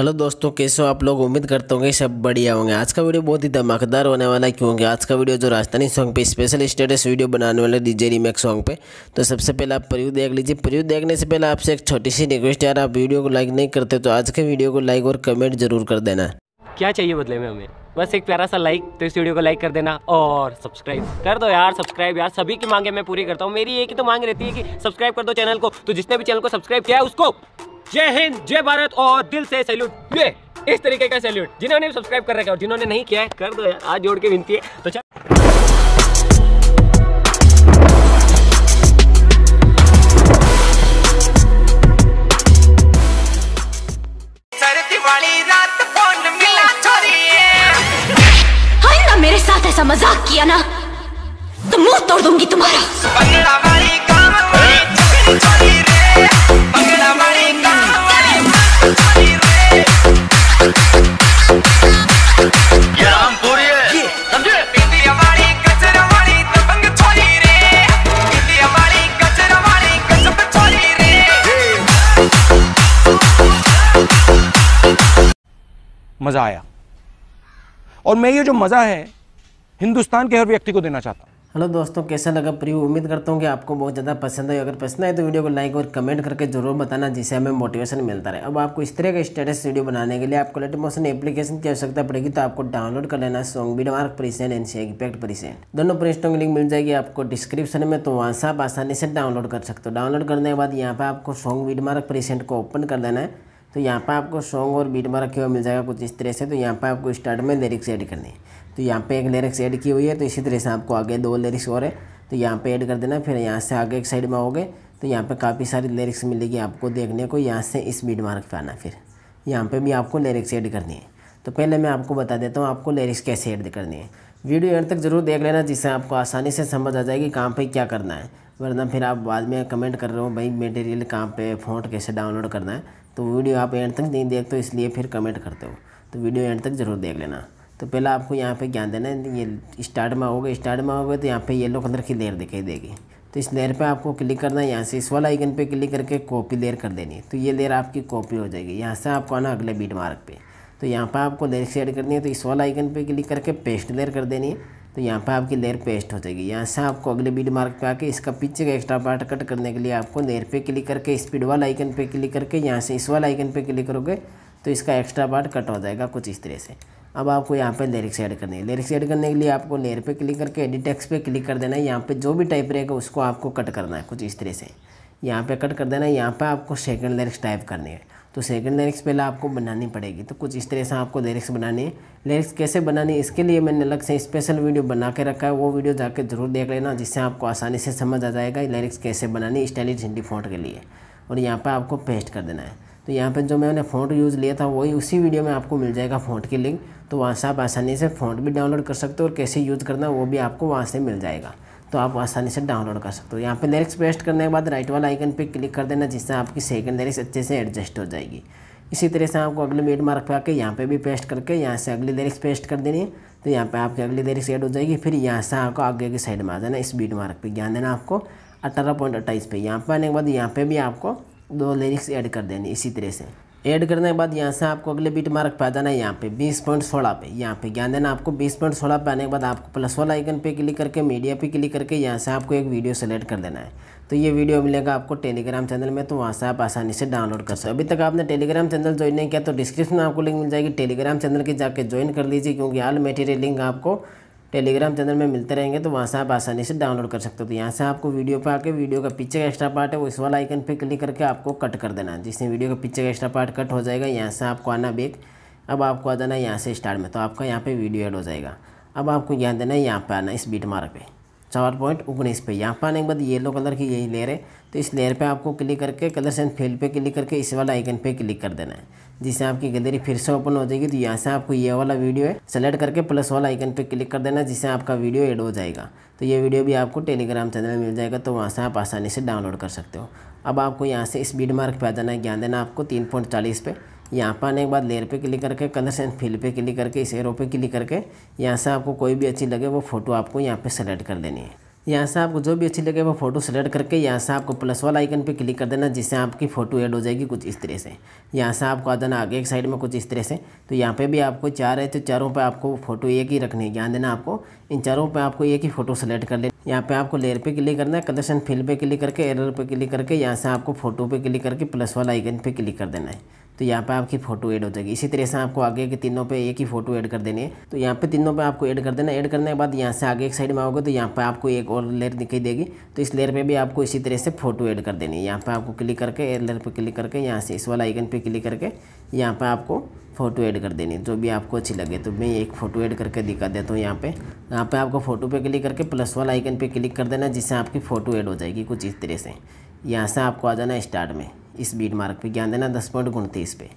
hello दोस्तों कैसे हो आप लोग उम्मीद करते होंगे सब बढ़िया होंगे आज का वीडियो बहुत ही धमाकेदार होने वाला है क्योंकि आज का वीडियो जो राजस्थानी सॉन्ग पे स्पेशल स्टेटस वीडियो बनाने वाले डीजे रीमेक सॉन्ग पे तो सबसे पहले आप प्रिव्यू देख लीजिए प्रिव्यू देखने से पहले आपसे एक छोटी सी रिक्वेस्ट यार आप वीडियो को लाइक नहीं करते तो आज के वीडियो को लाइक और कमेंट जरूर कर देना क्या चाहिए बदले में हमें बस एक प्यारा सा लाइक तो इस वीडियो को लाइक कर देना और सब्सक्राइब कर दो यार सब्सक्राइब यार सभी की मांगे मैं पूरी करता हूँ मेरी एक ही तो मांग रहती है कि सब्सक्राइब कर दो चैनल को तो जिसने भी चैनल को सब्सक्राइब किया है उसको जय हिंद जय भारत और दिल से सैल्यूट ये इस तरीके का सैल्यूट जिन्होंने सब्सक्राइब कर रखा है और जिन्होंने नहीं किया है कर दो यार आज जोड़ के विनती है तो चल मज़ा आया और मैं ये जो मज़ा है हिंदुस्तान के हर व्यक्ति को देना चाहता हूँ हेलो दोस्तों कैसा लगा प्रिय उम्मीद करता हूँ कि आपको बहुत ज़्यादा पसंद आए अगर पसंद आए तो वीडियो को लाइक और कमेंट करके जरूर बताना जिससे हमें मोटिवेशन मिलता रहे अब आपको इस तरह का स्टेटस वीडियो बनाने के लिए आपको लेट मोशन एप्लीकेशन की आवश्यकता पड़ेगी तो आपको डाउनलोड कर लेना song beat mark preset and shake effect preset दोनों प्रेस्टों की लिंक मिल जाएगी आपको डिस्क्रिप्शन में तो वहाँ से आप आसानी से डाउनलोड कर सकते हो डाउनलोड करने के बाद यहाँ पर आपको सॉन्ग बीडमार्क प्रीसेंट को ओपन कर देना है तो यहाँ पर आपको सॉन्ग और बीट में रखे हुए मिल जाएगा कुछ इस तरह से तो यहाँ पर आपको स्टार्ट में लिरिक्स ऐड करनी है तो यहाँ पर एक लिरिक्स ऐड की हुई है तो इसी तरह से आपको आगे दो लिरिक्स और है तो यहाँ पर ऐड कर देना फिर यहाँ से आगे एक साइड में आओगे तो यहाँ पे काफ़ी सारी लिरिक्स मिलेगी आपको देखने को यहाँ से इस बीट मार्क पे आना फिर यहाँ पे भी आपको लिरिक्स ऐड करनी है तो पहले मैं आपको बता देता हूँ आपको लिरिक्स कैसे ऐड करनी है वीडियो एंड तक जरूर देख लेना जिससे आपको आसानी से समझ आ जाएगी कहाँ पर क्या करना है वरना फिर आप बाद में कमेंट कर रहे हो भाई मटेरियल कहाँ पे फ़ॉन्ट कैसे डाउनलोड करना है तो वीडियो आप एंड तक नहीं देखते हो इसलिए फिर कमेंट करते हो तो वीडियो एंड तक ज़रूर देख लेना तो पहले आपको यहाँ पे ज्ञान देना है ये स्टार्ट में आओगे स्टार्ट में आओगे तो यहाँ पे येलो कलर की लेयर दिखाई देगी तो इस लेयर पे आपको क्लिक करना है यहाँ से इस वाला आइकन पे क्लिक करके कॉपी लेयर कर देनी है तो ये लेयर आपकी कॉपी हो जाएगी यहाँ से आपको आना अगले बीट मार्क पे तो यहाँ पर आपको लेयर से करनी है तो इस वाला आइकन पर क्लिक करके पेस्ट लेयर कर देनी है तो यहाँ पर आपकी लेयर पेस्ट हो जाएगी यहाँ से आपको अगले बीड मार्क पे आके इसका पीछे का एक्स्ट्रा पार्ट कट करने के लिए आपको लेयर पे क्लिक करके स्पीड वाला आइकन पे क्लिक करके यहाँ से इस वाला आइकन पे क्लिक करोगे तो इसका एक्स्ट्रा पार्ट कट हो जाएगा कुछ इस तरह से अब आपको यहाँ पर लेरिक्स एड करनी है लेरिक्स एड करने के लिए आपको लेयर पर क्लिक करके एडिटेक्स टेक्स पे क्लिक कर देना है यहाँ पर जो भी टाइप रहेगा उसको आपको कट करना है कुछ इस तरह से यहाँ पर कट कर देना है यहाँ पर आपको सेकेंड लेरिक्स टाइप करनी है तो सेकंड लिरिक्स पहले आपको बनानी पड़ेगी तो कुछ इस तरह से आपको लिरिक्स बनानी है लिरिक्स कैसे बनानी इसके लिए मैंने अलग से स्पेशल वीडियो बना के रखा है वो वीडियो जाके ज़रूर देख लेना जिससे आपको आसानी से समझ आ जाएगा लिरिक्स कैसे बनानी स्टाइलिश हिंदी फोट के लिए और यहाँ पर आपको पेस्ट कर देना है तो यहाँ पर जो मैंने फोन यूज़ लिया था वही उसी वीडियो में आपको मिल जाएगा फोट की लिंक तो वहाँ से आप आसानी से फोट भी डाउनलोड कर सकते हो और कैसे यूज़ करना वो भी आपको वहाँ से मिल जाएगा तो आप आसानी से डाउनलोड कर सकते हो यहाँ पे लिरिक्स पेस्ट करने के बाद राइट वाला आइकन पे क्लिक कर देना जिससे आपकी सेकंड लिरिक्स अच्छे से एडजस्ट हो जाएगी इसी तरह से आपको अगले मेड मार्क पे आके यहाँ पे भी पेस्ट करके यहाँ से अगली लिरिक्स पेस्ट कर देनी है तो यहाँ पे आपकी अगली लिरिक्स एड हो जाएगी फिर यहाँ से आपको आगे की साइड में आ जाना इस बीड मार्क पर ज्ञान देना आपको अठारह पॉइंट अट्ठाईस पे यहाँ पे आने के बाद यहाँ पर भी आपको दो लिरिक्स एड कर देनी इसी तरह से ऐड करने के बाद यहाँ से आपको अगले बीट मार्क पे आ जाना है यहाँ पे बीस पॉइंट सोलह पे यहाँ पे ज्ञान देना आपको बीस पॉइंट सोलह पे आने के बाद आपको प्लस वाला आइकन पे क्लिक करके मीडिया पे क्लिक करके यहाँ से आपको एक वीडियो सेलेक्ट कर देना है तो ये वीडियो मिलेगा आपको टेलीग्राम चैनल में तो वहाँ से आप आसानी से डाउनलोड कर सकते अभी तक आपने टेलीग्राम चैनल ज्वाइन नहीं किया तो डिस्क्रिप्शन में आपको लिंक मिल जाएगी टेलीग्राम चैनल की जाकर ज्वाइन कर लीजिए क्योंकि आल मेटेरियल लिंक आपको टेलीग्राम चैनल में मिलते रहेंगे तो वहाँ से आप आसानी से डाउनलोड कर सकते हो तो यहाँ से आपको वीडियो पर आके वीडियो का पीछे का एक्स्ट्रा पार्ट है वो इस वाला आइकन पे क्लिक करके आपको कट कर देना है जिससे वीडियो का पीछे का एक्स्ट्रा पार्ट कट हो जाएगा यहाँ से आपको आना बेक अब आपको आ जाना है यहाँ से स्टार्ट में तो आपका यहाँ पर वीडियो एड हो जाएगा अब आपको यहाँ देना है यहाँ पर आना इस बीट मार्क पर चार पॉइंट उन्नीस पे यहाँ पर आने के बाद येलो कलर की यही लेयर है तो इस लेयर पे आपको क्लिक करके कलर सेंड फील्ड पे क्लिक करके इस वाला आइकन पे क्लिक कर देना है जिससे आपकी गैलरी फिर से ओपन हो जाएगी तो यहाँ से आपको ये वाला वीडियो है सेलेक्ट करके प्लस वाला आइकन पे क्लिक कर देना जिससे आपका वीडियो एड हो जाएगा तो ये वीडियो भी आपको टेलीग्राम चैनल में मिल जाएगा तो वहाँ से आप आसानी से डाउनलोड कर सकते हो अब आपको यहाँ से इस बीड मार्क पे आ जाना है ज्ञान देना आपको तीन पॉइंट चालीस पे यहाँ पर आने के बाद लेयर पे क्लिक करके कलर्स एंड फिल पे क्लिक करके इस एरो पे क्लिक करके यहाँ से आपको कोई भी अच्छी लगे वो फ़ोटो आपको यहाँ पे सेलेक्ट कर देनी है यहाँ से आपको जो भी अच्छी लगे वो फ़ोटो सेलेक्ट करके यहाँ से आपको प्लस वाला आइकन पे क्लिक कर देना जिससे आपकी फ़ोटो ऐड हो जाएगी कुछ इस तरह से यहाँ से आपको आ जाना आगे एक साइड में कुछ इस तरह से तो यहाँ पे भी आपको चार है तो चारों पे आपको फ़ोटो एक ही रखनी है ध्यान देना आपको इन चारों पे आपको एक ही फ़ोटो सेलेक्ट कर लेना यहाँ पे आपको लेयर पे क्लिक करना है कलेक्शन फिल पे क्लिक करके एरर पे क्लिक करके यहाँ से आपको फोटो पे क्लिक करके प्लस वाला आइकन पे क्लिक कर देना है तो यहाँ पर आपकी फ़ोटो ऐड हो जाएगी इसी तरह से आपको आगे के तीनों पे एक ही फ़ोटो ऐड कर देनी है तो यहाँ पे तीनों पे आपको ऐड कर देना ऐड करने के बाद यहाँ से आगे एक साइड में आओगे तो यहाँ पे आपको एक और लेयर दिखाई देगी तो इस लेयर पे भी आपको इसी तरह से फ़ोटो ऐड कर देनी है यहाँ पर आपको क्लिक करके लेयर पर क्लिक करके यहाँ से इस वाला आइकन पर क्लिक करके यहाँ पर आपको फ़ोटो ऐड कर देनी जो भी आपको अच्छी लगे तो मैं एक फ़ोटो ऐड करके दिखा देता हूँ यहाँ पे यहाँ पे आपको फ़ोटो पे क्लिक करके प्लस वाला आइकन पे क्लिक कर देना जिससे आपकी फ़ोटो ऐड हो जाएगी कुछ इस तरह से यहाँ से आपको आ जाना स्टार्ट में इस बीट मार्क पे ज्ञान देना दस पॉइंट उनतीस पे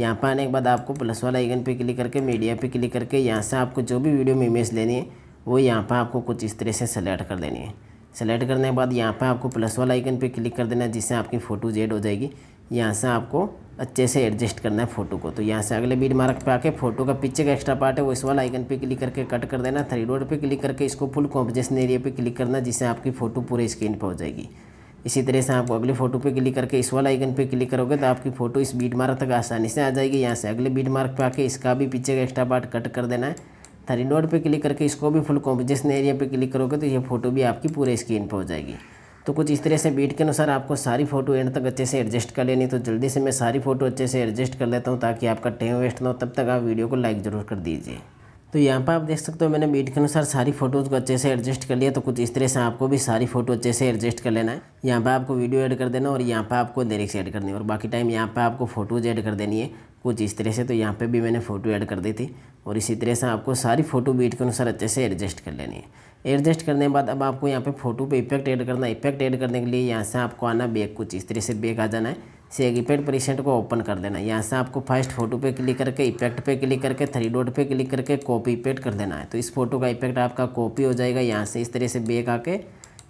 यहाँ पर आने के बाद आपको प्लस वाला आइकन पे क्लिक करके मीडिया पे क्लिक करके यहाँ से आपको जो भी वीडियो में इमेज लेनी है वो यहाँ पर आपको कुछ इस तरह से सेलेक्ट कर देनी है सेलेक्ट करने के बाद यहाँ पर आपको प्लस वाला आइकन पे क्लिक कर देना है जिससे आपकी फ़ोटो जेड हो जाएगी यहाँ से आपको अच्छे से एडजस्ट करना है फ़ोटो को तो यहाँ से अगले बीट मार्क पर आके फोटो का पीछे का एक्स्ट्रा पार्ट है वो इस वाला आइकन पे क्लिक करके कट कर देना थ्री रोड पे क्लिक करके इसको फुल कॉम्पोजिशन एरिया पे क्लिक करना जिससे आपकी फ़ोटो पूरे स्क्रीन पर हो जाएगी इसी तरह से आपको अगले फ़ोटो पे क्लिक करके इस वाला आइकन पे क्लिक करोगे तो आपकी फ़ोटो इस बीट मार्क तक आसानी से आ जाएगी यहाँ से अगले बीट मार्क पे आके इसका भी पीछे का एक्स्ट्रा पार्ट कट कर देना है थर्ड नोड पर क्लिक करके इसको भी फुल कॉम्पोजिशन एरिया पर क्लिक करोगे तो ये फ़ोटो भी आपकी पूरे स्क्रीन पर हो जाएगी तो कुछ इस तरह से बीट के अनुसार आपको सारी फ़ोटो एंड तक अच्छे से एडजस्ट कर लेनी तो जल्दी से मैं सारी फ़ोटो अच्छे से एडजस्ट कर लेता हूँ ताकि आपका टाइम वेस्ट ना हो तब तक आप वीडियो को लाइक ज़रूर कर दीजिए तो यहाँ पर आप देख सकते हो मैंने बीट के अनुसार सारी फोटोज़ को अच्छे से एडजस्ट कर लिया तो कुछ इस तरह से आपको भी सारी फोटो अच्छे से एडजस्ट कर लेना है यहाँ पर आपको वीडियो ऐड कर देना और यहाँ पर आपको लिरिक्स ऐड करनी है और बाकी टाइम यहाँ पर आपको फोटोज़ ऐड कर देनी है कुछ इस तरह से तो यहाँ पर भी मैंने फ़ोटो ऐड कर दी थी और इसी तरह से आपको सारी फ़ोटो बीट के अनुसार अच्छे से एडजस्ट कर लेनी है एडजस्ट करने के बाद अब आपको यहाँ पे फ़ोटो पे इफेक्ट ऐड करना है इफेक्ट ऐड करने के लिए यहाँ से आपको आना बैग कुछ इस तरह से बैग आ जाना है से इफेक्ट परीक्षण को ओपन कर देना यहाँ से आपको फर्स्ट फोटो पे क्लिक करके इफेक्ट पे क्लिक करके थ्री डॉट पे क्लिक करके कॉपी इफेक्ट कर देना है तो इस फोटो का इफेक्ट आपका कॉपी हो जाएगा यहाँ से इस तरह से बेक आके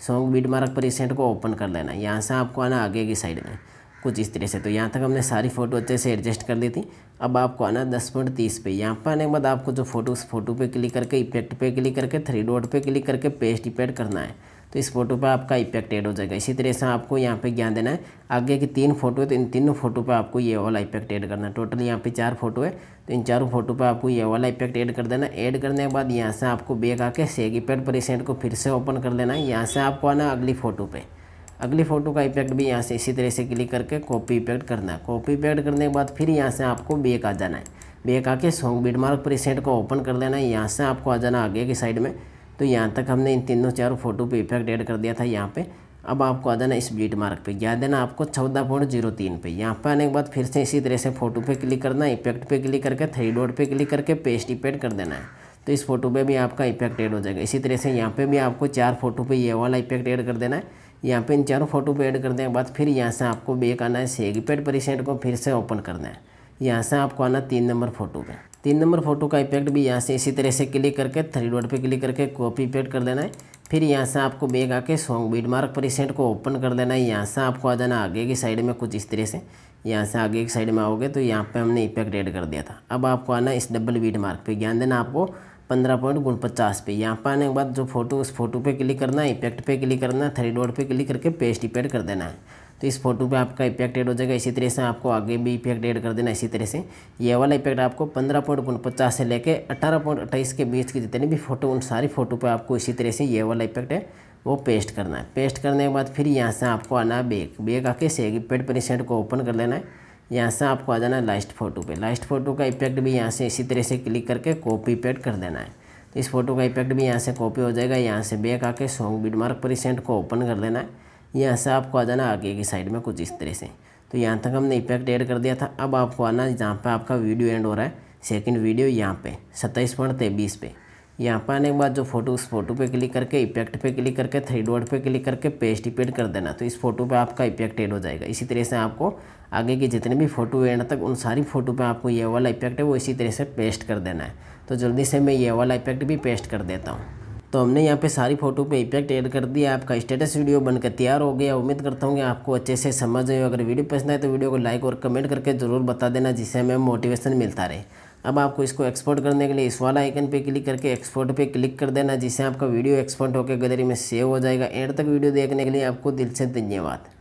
सॉन्ग बीट मार्क परीक्षण को ओपन कर देना है यहाँ से आपको आना आगे की साइड में कुछ इस तरह से तो यहाँ तक हमने सारी फ़ोटो अच्छे से एडजस्ट कर दी थी अब आपको आना दस पॉइंट तीस पे यहाँ पर आने के बाद आपको जो फोटो उस फोटो पे क्लिक करके इफेक्ट पे क्लिक करके थ्री डॉट पे क्लिक करके पेस्ट इफेक्ट करना है तो इस फोटो पर आपका इफेक्ट एड हो जाएगा इसी तरह से आपको यहाँ पे ज्ञान देना है आगे की तीन फोटो है तो इन तीनों फोटो पे आपको ये वाला इफेक्ट ऐड करना है टोटल यहाँ पे चार फोटो है तो इन चारों फोटो पे आपको ये वाला इफेक्ट ऐड कर देना ऐड करने के बाद यहाँ से आपको बेक आके सेग इफेक्ट पर को फिर से ओपन कर लेना है यहाँ से आपको आना अगली फ़ोटो पर अगली फ़ोटो का इफेक्ट भी यहाँ से इसी तरह से क्लिक करके कॉपी इफेक्ट करना है कॉपी इफेक्ट करने के बाद फिर यहाँ से आपको बेक आ जाना है बेक आके सॉन्ग बीट मार्क प्रीसेट को ओपन कर लेना है यहाँ से आपको आ जाना आगे की साइड में तो यहाँ तक हमने इन तीनों चारों फोटो पे इफेक्ट ऐड कर दिया था यहाँ पे अब आपको आ जाना इस बीट मार्क पे याद देना आपको चौदह पॉइंट जीरो तीन पर यहाँ पर आने के बाद फिर से इसी तरह से फोटो पे क्लिक करना है इफेक्ट पे क्लिक करके थ्री डॉट पे क्लिक करके पेस्ट इफेक्ट कर देना है तो इस फोटो पे भी आपका इफेक्ट ऐड हो जाएगा इसी तरह से यहाँ पे भी आपको चार फोटो पे ये वाला इफेक्ट ऐड कर देना है यहाँ पे इन चारों फोटो पे ऐड कर देने के बाद फिर यहाँ से आपको बेक आना है सेगपेड परिसेंट को फिर से ओपन करना है यहाँ से आपको आना तीन नंबर फोटो पे तीन नंबर फोटो का इफेक्ट भी यहाँ से इसी तरह से क्लिक करके थ्री डॉट पे क्लिक करके कॉपी पेड कर देना है फिर यहाँ से आपको बेग आके सॉन्ग बीड मार्क परिसेंट को ओपन कर देना है यहाँ से आपको आ जाना आगे की साइड में कुछ इस तरह से यहाँ से आगे की साइड में आओगे तो यहाँ पर हमने इफेक्ट एड कर दिया था अब आपको आना इस डबल बीट मार्क पर ज्ञान देना आपको पंद्रह पॉइंट गुण पचास पे यहाँ पर आने के बाद जो फोटो उस फोटो पे क्लिक करना है इफेक्ट पे क्लिक करना है थ्री डॉट पे क्लिक करके पेस्ट इपेड कर देना है तो इस फोटो पे आपका इफेक्ट ऐड हो जाएगा इसी तरह से आपको आगे भी इफेक्ट ऐड कर देना इसी तरह से ये वाला इफेक्ट आपको पंद्रह पॉइंट गुण पचास से लेकर अठारह पॉइंट अट्ठाईस के बीच की जितनी भी फोटो उन सारी फोटो पर आपको इसी तरह से ये वाला इफेक्ट है वो पेस्ट करना है पेस्ट करने के बाद फिर यहाँ से आपको आना है बेग बेग आके सेग इफेक्ट परिसेंट को ओपन कर लेना है यहाँ से आपको आ जाना है लास्ट फ़ोटो पे लास्ट फ़ोटो का इफेक्ट भी यहाँ से इसी तरह से क्लिक करके कॉपी पेड कर देना है तो इस फोटो का इफेक्ट भी यहाँ से कॉपी हो जाएगा यहाँ से बैक आके सॉन्ग बीड मार्क परिसेंट को ओपन कर देना है यहाँ से आपको आ जाना आगे की साइड में कुछ इस तरह से तो यहाँ तक हमने इफेक्ट एड कर दिया था अब आपको आना जहाँ पर आपका वीडियो एंड हो रहा है सेकेंड वीडियो यहाँ पर सत्ताईस पॉइंट तेईस पे यहाँ पर आने के बाद जो फोटो उस फोटो पे क्लिक करके इफेक्ट पे क्लिक करके थ्री डॉट पे क्लिक करके पेस्ट इपेड कर देना तो इस फोटो पे आपका इफेक्ट एड हो जाएगा इसी तरह से आपको आगे के जितने भी फोटो एंड तक उन सारी फोटो पे आपको ये वाला इफेक्ट है वो इसी तरह से पेस्ट कर देना है तो जल्दी से मैं ये वाला इफेक्ट भी पेस्ट कर देता हूँ तो हमने यहाँ पे सारी फ़ोटो पे इफेक्ट ऐड कर दिया आपका स्टेटस वीडियो बनकर तैयार हो गया उम्मीद करता हूँ कि आपको अच्छे से समझ आए अगर वीडियो पसंद आए तो वीडियो को लाइक और कमेंट करके ज़रूर बता देना जिससे हमें मोटिवेशन मिलता रहे अब आपको इसको एक्सपोर्ट करने के लिए इस वाला आइकन पे क्लिक करके एक्सपोर्ट पे क्लिक कर देना जिससे आपका वीडियो एक्सपोर्ट होकर गैलरी में सेव हो जाएगा एंड तक वीडियो देखने के लिए आपको दिल से धन्यवाद